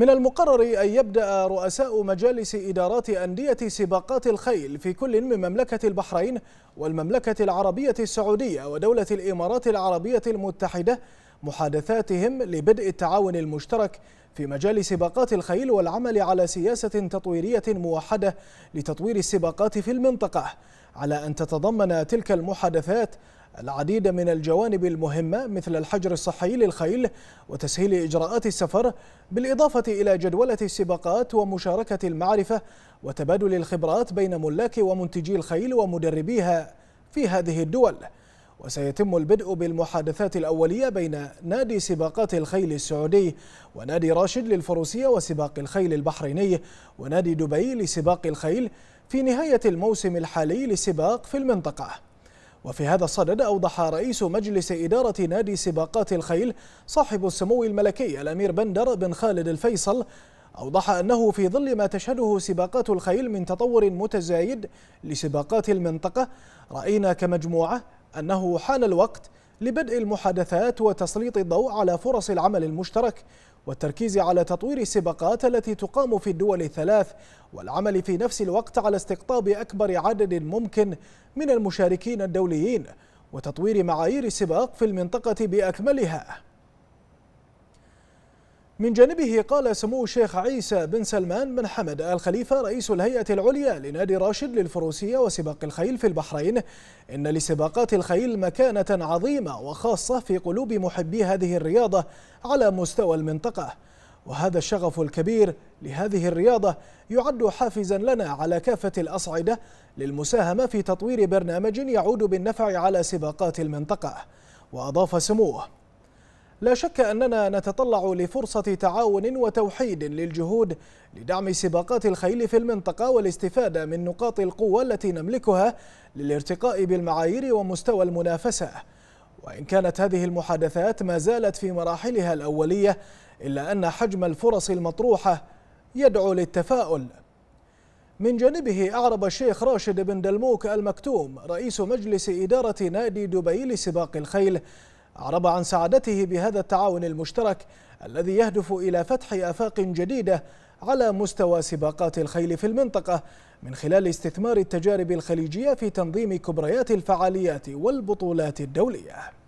من المقرر أن يبدأ رؤساء مجالس إدارات أندية سباقات الخيل في كل من مملكة البحرين والمملكة العربية السعودية ودولة الإمارات العربية المتحدة محادثاتهم لبدء التعاون المشترك في مجال سباقات الخيل والعمل على سياسة تطويرية موحدة لتطوير السباقات في المنطقة على أن تتضمن تلك المحادثات العديد من الجوانب المهمة مثل الحجر الصحي للخيل وتسهيل إجراءات السفر بالإضافة إلى جدولة السباقات ومشاركة المعرفة وتبادل الخبرات بين ملاك ومنتجي الخيل ومدربيها في هذه الدول وسيتم البدء بالمحادثات الأولية بين نادي سباقات الخيل السعودي ونادي راشد للفروسية وسباق الخيل البحريني ونادي دبي لسباق الخيل في نهاية الموسم الحالي لسباق في المنطقة وفي هذا الصدد أوضح رئيس مجلس إدارة نادي سباقات الخيل صاحب السمو الملكي الأمير بندر بن خالد الفيصل أوضح أنه في ظل ما تشهده سباقات الخيل من تطور متزايد لسباقات المنطقة رأينا كمجموعة أنه حان الوقت لبدء المحادثات وتسليط الضوء على فرص العمل المشترك والتركيز على تطوير السباقات التي تقام في الدول الثلاث والعمل في نفس الوقت على استقطاب أكبر عدد ممكن من المشاركين الدوليين وتطوير معايير السباق في المنطقة بأكملها من جانبه قال سمو الشيخ عيسى بن سلمان بن حمد الخليفة رئيس الهيئة العليا لنادي راشد للفروسية وسباق الخيل في البحرين إن لسباقات الخيل مكانة عظيمة وخاصة في قلوب محبي هذه الرياضة على مستوى المنطقة وهذا الشغف الكبير لهذه الرياضة يعد حافزا لنا على كافة الأصعدة للمساهمة في تطوير برنامج يعود بالنفع على سباقات المنطقة وأضاف سموه لا شك أننا نتطلع لفرصة تعاون وتوحيد للجهود لدعم سباقات الخيل في المنطقة والاستفادة من نقاط القوة التي نملكها للارتقاء بالمعايير ومستوى المنافسة وإن كانت هذه المحادثات ما زالت في مراحلها الأولية إلا أن حجم الفرص المطروحة يدعو للتفاؤل من جانبه أعرب الشيخ راشد بن دلموك المكتوم رئيس مجلس إدارة نادي دبي لسباق الخيل أعرب عن سعادته بهذا التعاون المشترك الذي يهدف إلى فتح آفاق جديدة على مستوى سباقات الخيل في المنطقة من خلال استثمار التجارب الخليجية في تنظيم كبريات الفعاليات والبطولات الدولية